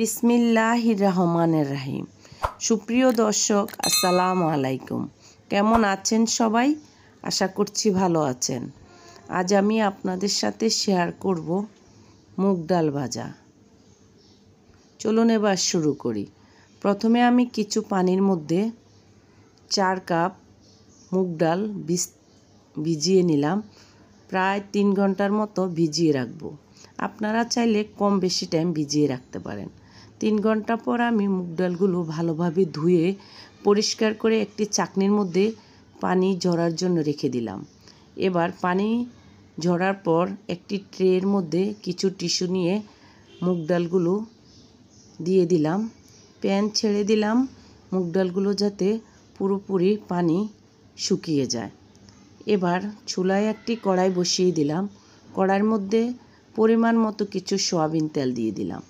বিসমিল্লাহ রহমানের রাহিম সুপ্রিয় দর্শক আসসালামু আলাইকুম কেমন আছেন সবাই আশা করছি ভালো আছেন আজ আমি আপনাদের সাথে শেয়ার করব মুগ ডাল ভাজা চলুন এবার শুরু করি প্রথমে আমি কিছু পানির মধ্যে চার কাপ মুগ ডাল ভিজিয়ে নিলাম প্রায় তিন ঘন্টার মতো ভিজিয়ে রাখবো আপনারা চাইলে কম বেশি টাইম ভিজিয়ে রাখতে পারেন তিন ঘন্টা পর আমি মুগ ডালগুলো ভালোভাবে ধুয়ে পরিষ্কার করে একটি চাকনির মধ্যে পানি ঝরার জন্য রেখে দিলাম এবার পানি ঝরার পর একটি ট্রের মধ্যে কিছু টিস্যু নিয়ে মুগ ডালগুলো দিয়ে দিলাম প্যান ছেড়ে দিলাম মুগ ডালগুলো যাতে পুরোপুরি পানি শুকিয়ে যায় এবার চুলায় একটি কড়াই বসিয়ে দিলাম কড়াইয়ের মধ্যে পরিমাণ মতো কিছু সয়াবিন তেল দিয়ে দিলাম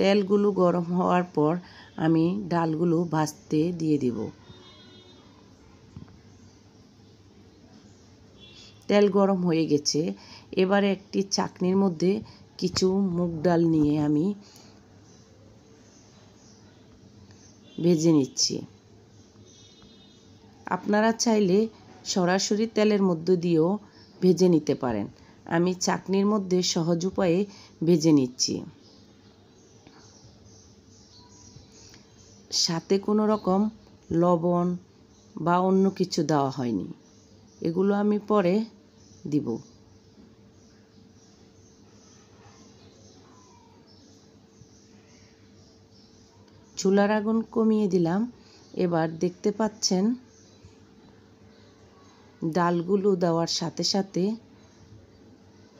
তেলগুলো গরম হওয়ার পর আমি ডালগুলো ভাজতে দিয়ে দিব তেল গরম হয়ে গেছে এবারে একটি চাকনির মধ্যে কিছু মুগ ডাল নিয়ে আমি ভেজে নিচ্ছি আপনারা চাইলে সরাসরি তেলের মধ্যে দিয়েও ভেজে নিতে পারেন আমি চাকনির মধ্যে সহজ উপায়ে ভেজে নিচ্ছি সাথে কোনো রকম লবণ বা অন্য কিছু দেওয়া হয়নি এগুলো আমি পরে দিব চুলার আগুন কমিয়ে দিলাম এবার দেখতে পাচ্ছেন ডালগুলো দেওয়ার সাথে সাথে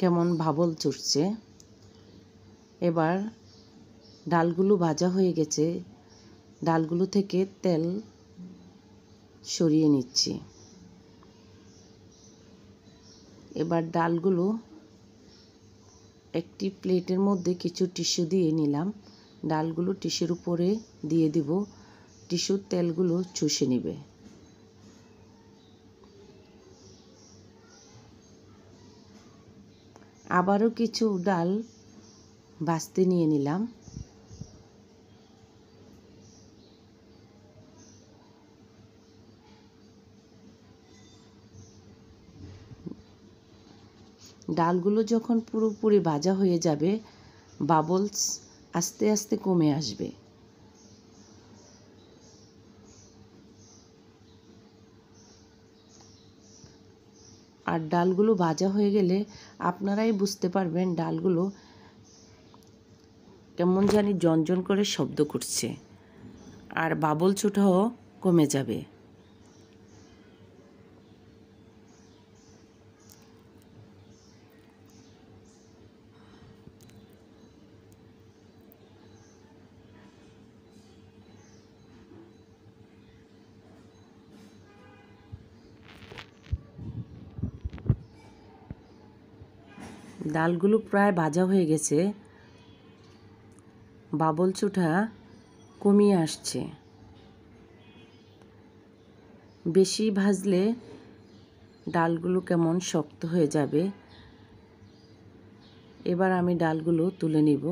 কেমন ভাবল চড়ছে এবার ডালগুলো ভাজা হয়ে গেছে ডালগুলো থেকে তেল সরিয়ে নিচ্ছি এবার ডালগুলো একটি প্লেটের মধ্যে কিছু টিস্যু দিয়ে নিলাম ডালগুলো টিস্যুর উপরে দিয়ে দিব টিস্যুর তেলগুলো চুষে নেবে আবারও কিছু ডাল ভাজতে নিয়ে নিলাম ডালগুলো যখন পুরোপুরি ভাজা হয়ে যাবে বাবলস আস্তে আস্তে কমে আসবে আর ডালগুলো ভাজা হয়ে গেলে আপনারাই বুঝতে পারবেন ডালগুলো কেমন জানি জনজন করে শব্দ করছে আর বাবল ছোটাও কমে যাবে ডালগুলো প্রায় ভাজা হয়ে গেছে বাবল চুঠা কমিয়ে আসছে বেশি ভাজলে ডালগুলো কেমন শক্ত হয়ে যাবে এবার আমি ডালগুলো তুলে নিব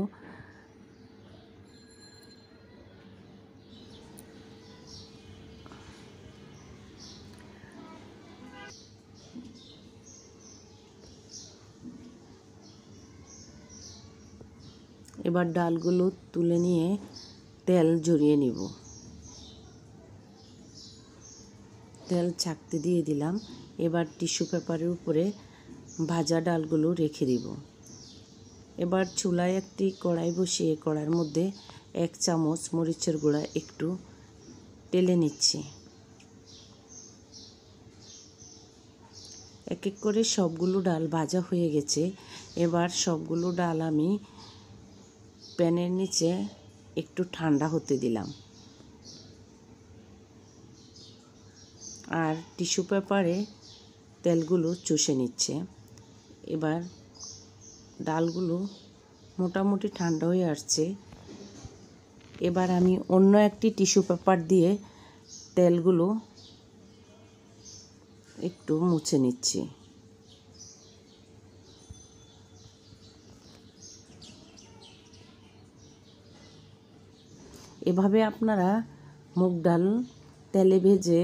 এবার ডালগুলো তুলে নিয়ে তেল জড়িয়ে নিব তেল ছাকতে দিয়ে দিলাম এবার টিস্যু পেপারের উপরে ভাজা ডালগুলো রেখে দিব এবার চুলায় একটি কড়াই বসিয়ে কড়ার মধ্যে এক চামচ মরিচের গুঁড়া একটু টেলে নিচ্ছি এক এক করে সবগুলো ডাল ভাজা হয়ে গেছে এবার সবগুলো ডাল আমি প্যানের নিচে একটু ঠান্ডা হতে দিলাম আর টিস্যু পেপারে তেলগুলো চুষে নিচ্ছে এবার ডালগুলো মোটামুটি ঠান্ডা হয়ে আসছে এবার আমি অন্য একটি টিস্যু পেপার দিয়ে তেলগুলো একটু মুছে নিচ্ছি এভাবে আপনারা মুগ ডাল তেলে ভেজে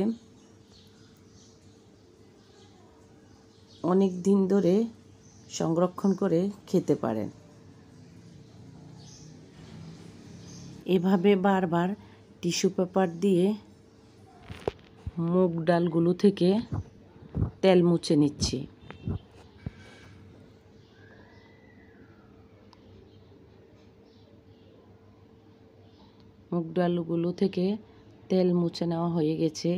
অনেক দিন ধরে সংরক্ষণ করে খেতে পারেন এভাবে বারবার টিস্যু পেপার দিয়ে মুগ ডালগুলো থেকে তেল মুছে নিচ্ছি মুগ ডালগুলো থেকে তেল মুছে নেওয়া হয়ে গেছে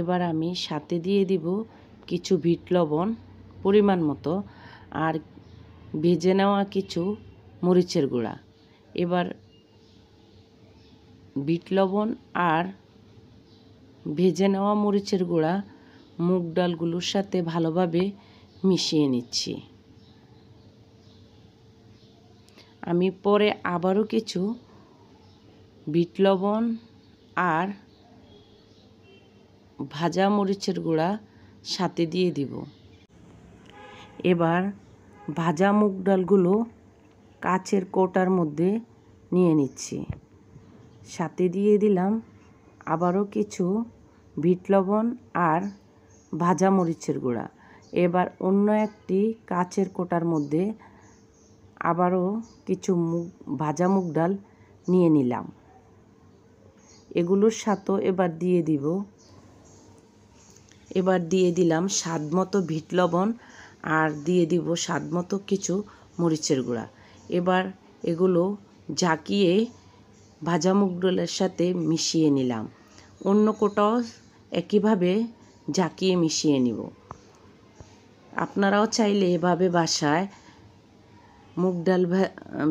এবার আমি সাথে দিয়ে দিব কিছু ভিট লবণ পরিমাণ মতো আর ভেজে নেওয়া কিছু মরিচের গুঁড়া এবার বিট লবণ আর ভেজে নেওয়া মরিচের গুঁড়া মুগ ডালগুলোর সাথে ভালোভাবে মিশিয়ে নিচ্ছি আমি পরে আবারও কিছু বিটলবন আর ভাজা মরিচের গুঁড়া সাথে দিয়ে দিব এবার ভাজা মুগ ডালগুলো কাচের কোটার মধ্যে নিয়ে নিচ্ছি সাথে দিয়ে দিলাম আবারও কিছু বিটলবন আর ভাজা মরিচের গুঁড়া এবার অন্য একটি কাচের কোটার মধ্যে আবারও কিছু মুগ ভাজা মুগ ডাল নিয়ে নিলাম এগুলোর সাথেও এবার দিয়ে দিব এবার দিয়ে দিলাম স্বাদ মতো ভিট লবণ আর দিয়ে দিব স্বাদ মতো কিছু মরিচের গুঁড়া এবার এগুলো ঝাঁকিয়ে ভাজা মুগ ডালের সাথে মিশিয়ে নিলাম অন্য কোটাও একইভাবে ঝাঁকিয়ে মিশিয়ে নিব আপনারাও চাইলে এভাবে বাসায় মুগ ডাল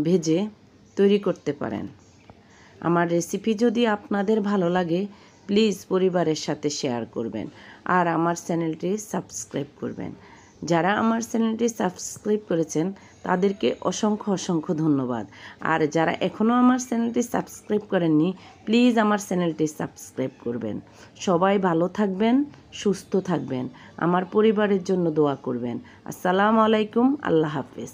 ভেজে তৈরি করতে পারেন আমার রেসিপি যদি আপনাদের ভালো লাগে প্লিজ পরিবারের সাথে শেয়ার করবেন আর আমার চ্যানেলটি সাবস্ক্রাইব করবেন যারা আমার চ্যানেলটি সাবস্ক্রাইব করেছেন তাদেরকে অসংখ্য অসংখ্য ধন্যবাদ আর যারা এখনও আমার চ্যানেলটি সাবস্ক্রাইব করেননি প্লিজ আমার চ্যানেলটি সাবস্ক্রাইব করবেন সবাই ভালো থাকবেন সুস্থ থাকবেন আমার পরিবারের জন্য দোয়া করবেন আসসালামু আলাইকুম আল্লাহ হাফিজ